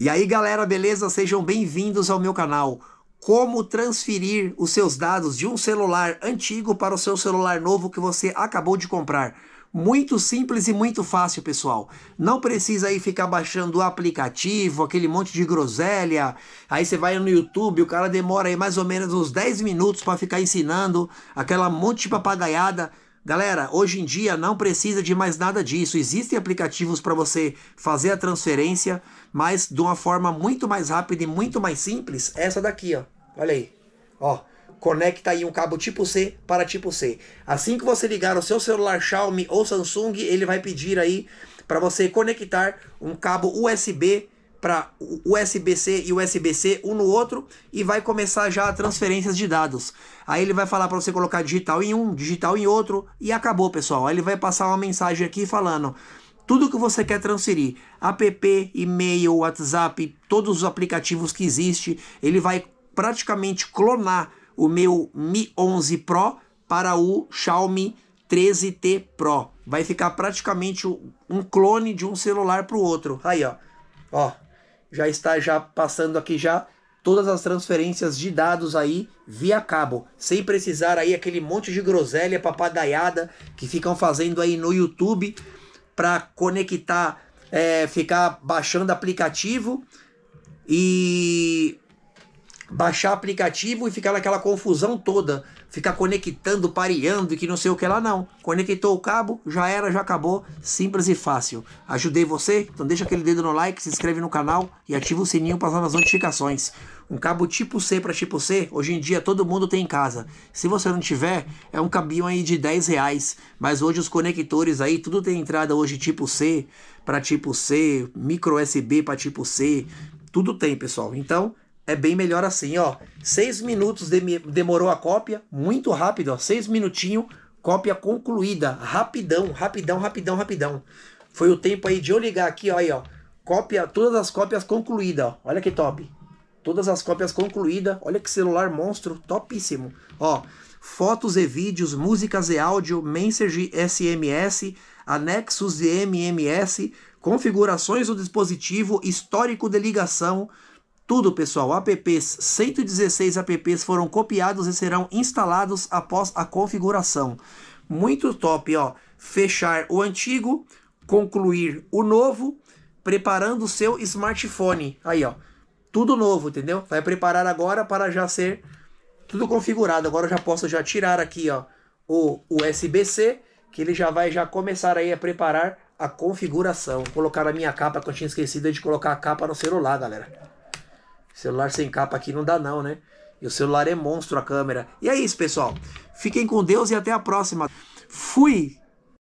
E aí galera, beleza? Sejam bem-vindos ao meu canal. Como transferir os seus dados de um celular antigo para o seu celular novo que você acabou de comprar. Muito simples e muito fácil, pessoal. Não precisa aí ficar baixando o aplicativo, aquele monte de groselha. Aí você vai no YouTube, o cara demora aí mais ou menos uns 10 minutos para ficar ensinando aquela monte de papagaiada. Galera, hoje em dia não precisa de mais nada disso. Existem aplicativos para você fazer a transferência, mas de uma forma muito mais rápida e muito mais simples, é essa daqui, ó. Olha aí. Ó, conecta aí um cabo tipo C para tipo C. Assim que você ligar o seu celular Xiaomi ou Samsung, ele vai pedir aí para você conectar um cabo USB para USB-C e USB-C um no outro e vai começar já transferências de dados. Aí ele vai falar para você colocar digital em um, digital em outro e acabou, pessoal. Aí ele vai passar uma mensagem aqui falando tudo que você quer transferir, app, e-mail, WhatsApp, todos os aplicativos que existe, ele vai praticamente clonar o meu Mi 11 Pro para o Xiaomi 13T Pro. Vai ficar praticamente um clone de um celular para o outro. Aí, ó. Ó, já está já passando aqui já todas as transferências de dados aí via cabo, sem precisar aí aquele monte de groselha papadaiada que ficam fazendo aí no YouTube para conectar, é, ficar baixando aplicativo e baixar aplicativo e ficar naquela confusão toda, ficar conectando, pareando e que não sei o que lá, não. Conectou o cabo, já era, já acabou, simples e fácil. Ajudei você? Então deixa aquele dedo no like, se inscreve no canal e ativa o sininho para as notificações. Um cabo tipo C para tipo C, hoje em dia todo mundo tem em casa. Se você não tiver, é um cabinho aí de 10 reais. Mas hoje os conectores aí, tudo tem entrada hoje tipo C para tipo C, micro USB para tipo C, tudo tem, pessoal. Então, é bem melhor assim, ó. Seis minutos de, demorou a cópia, muito rápido, ó. Seis minutinhos, cópia concluída, rapidão, rapidão, rapidão, rapidão. Foi o tempo aí de eu ligar aqui, ó, aí, ó. Cópia, todas as cópias concluídas, ó. Olha que top. Todas as cópias concluídas. Olha que celular monstro, topíssimo. Ó, fotos e vídeos, músicas e áudio, message SMS, anexos de MMS, configurações do dispositivo, histórico de ligação, tudo, pessoal, apps, 116 apps foram copiados e serão instalados após a configuração. Muito top, ó. Fechar o antigo, concluir o novo, preparando o seu smartphone. Aí, ó. Tudo novo, entendeu? Vai preparar agora para já ser tudo configurado. Agora eu já posso já tirar aqui, ó, o USB-C, que ele já vai já começar aí a preparar a configuração. Vou colocar a minha capa, que eu tinha esquecido de colocar a capa no celular, galera. Celular sem capa aqui não dá não, né? E o celular é monstro a câmera. E é isso, pessoal. Fiquem com Deus e até a próxima. Fui!